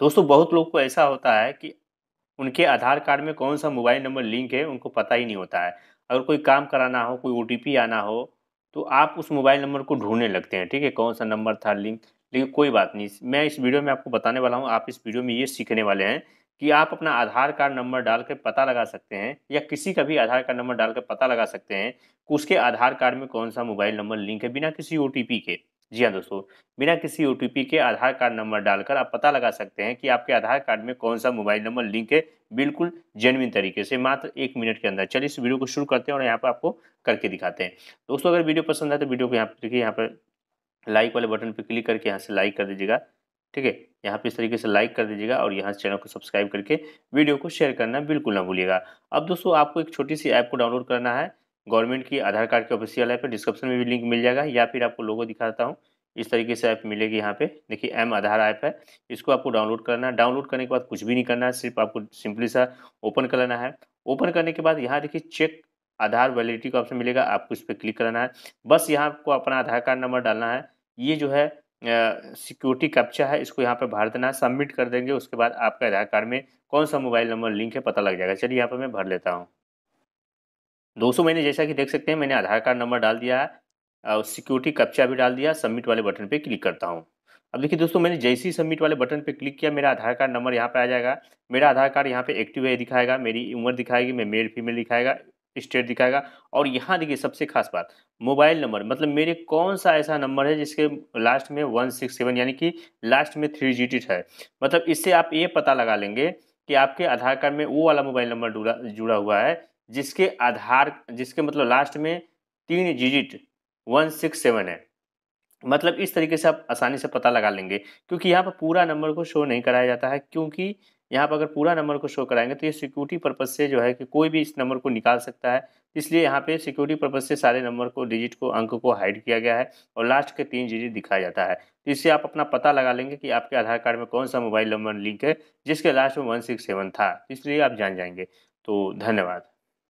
दोस्तों बहुत लोग को ऐसा होता है कि उनके आधार कार्ड में कौन सा मोबाइल नंबर लिंक है उनको पता ही नहीं होता है अगर कोई काम कराना हो कोई ओ आना हो तो आप उस मोबाइल नंबर को ढूंढने लगते हैं ठीक है कौन सा नंबर था लिंक लेकिन कोई बात नहीं मैं इस वीडियो में आपको बताने वाला हूँ आप इस वीडियो में ये सीखने वाले हैं कि आप अपना आधार कार्ड नंबर डाल कर पता लगा सकते हैं या किसी का भी आधार कार्ड नंबर डाल कर पता लगा सकते हैं कि उसके आधार कार्ड में कौन सा मोबाइल नंबर लिंक है बिना किसी ओ के जी हाँ दोस्तों बिना किसी ओ के आधार कार्ड नंबर डालकर आप पता लगा सकते हैं कि आपके आधार कार्ड में कौन सा मोबाइल नंबर लिंक है बिल्कुल जेनविन तरीके से मात्र एक मिनट के अंदर चलिए इस वीडियो को शुरू करते हैं और यहाँ पर आपको करके दिखाते हैं दोस्तों अगर वीडियो पसंद आए तो वीडियो को यहाँ पर देखिए यहाँ पर लाइक वाले बटन पर क्लिक करके यहाँ से लाइक कर दीजिएगा ठीक है यहाँ पे इस तरीके से लाइक कर दीजिएगा और यहाँ चैनल को सब्सक्राइब करके वीडियो को शेयर करना बिल्कुल ना भूलिएगा अब दोस्तों आपको एक छोटी सी ऐप को डाउनलोड करना है गवर्नमेंट की आधार कार्ड के ऑफिशियल ऐप है डिस्क्रिप्शन में भी लिंक मिल जाएगा या फिर आपको लोगो दिखाता हूँ इस तरीके से ऐप मिलेगी यहाँ पे देखिए एम आधार ऐप है इसको आपको डाउनलोड करना है डाउनलोड करने के बाद कुछ भी नहीं करना है सिर्फ आपको सिंपली सा ओपन कर लेना है ओपन करने के बाद यहाँ देखिए चेक आधार वैलिडिटी का ऑप्शन मिलेगा आपको इस पर क्लिक करना है बस यहाँ आपको अपना आधार कार्ड नंबर डालना है ये जो है सिक्योरिटी कैप्चा है इसको यहाँ पर भर देना है सबमिट कर देंगे उसके बाद आपके आधार कार्ड में कौन सा मोबाइल नंबर लिंक है पता लग जाएगा चलिए यहाँ पर मैं भर लेता हूँ दोस्तों मैंने जैसा कि देख सकते हैं मैंने आधार कार्ड नंबर डाल दिया है और सिक्योरिटी कप्चा भी डाल दिया सबमिट वाले बटन पे क्लिक करता हूँ अब देखिए दोस्तों मैंने जैसे ही सबमिट वाले बटन पे क्लिक किया मेरा आधार कार्ड नंबर यहाँ पे आ जाएगा मेरा आधार कार्ड यहाँ पे एक्टिव है दिखाएगा मेरी उम्र दिखाएगी मैं मेल फीमेल दिखाएगा स्टेट दिखाएगा और यहाँ देखिए सबसे खास बात मोबाइल नंबर मतलब मेरे कौन सा ऐसा नंबर है जिसके लास्ट में वन सिक्स सेवन यानी कि लास्ट में थ्री डिजिट है मतलब इससे आप ये पता लगा लेंगे कि आपके आधार कार्ड में वो वाला मोबाइल नंबर जुड़ा हुआ है जिसके आधार जिसके मतलब लास्ट में तीन डिजिट वन सिक्स सेवन है मतलब इस तरीके से आप आसानी से पता लगा लेंगे क्योंकि यहाँ पर पूरा नंबर को शो नहीं कराया जाता है क्योंकि यहाँ पर अगर पूरा नंबर को शो कराएंगे तो ये सिक्योरिटी पर्पज से जो है कि कोई भी इस नंबर को निकाल सकता है इसलिए यहाँ पे सिक्योरिटी पर्पज से सारे नंबर को डिजिट को अंक को हाइड किया गया है और लास्ट के तीन डिजिट दिखाया जाता है तो इससे आप अपना पता लगा लेंगे कि आपके आधार कार्ड में कौन सा मोबाइल नंबर लिंक है जिसके लास्ट में वन सिक्स सेवन था इसलिए आप जान जाएंगे तो धन्यवाद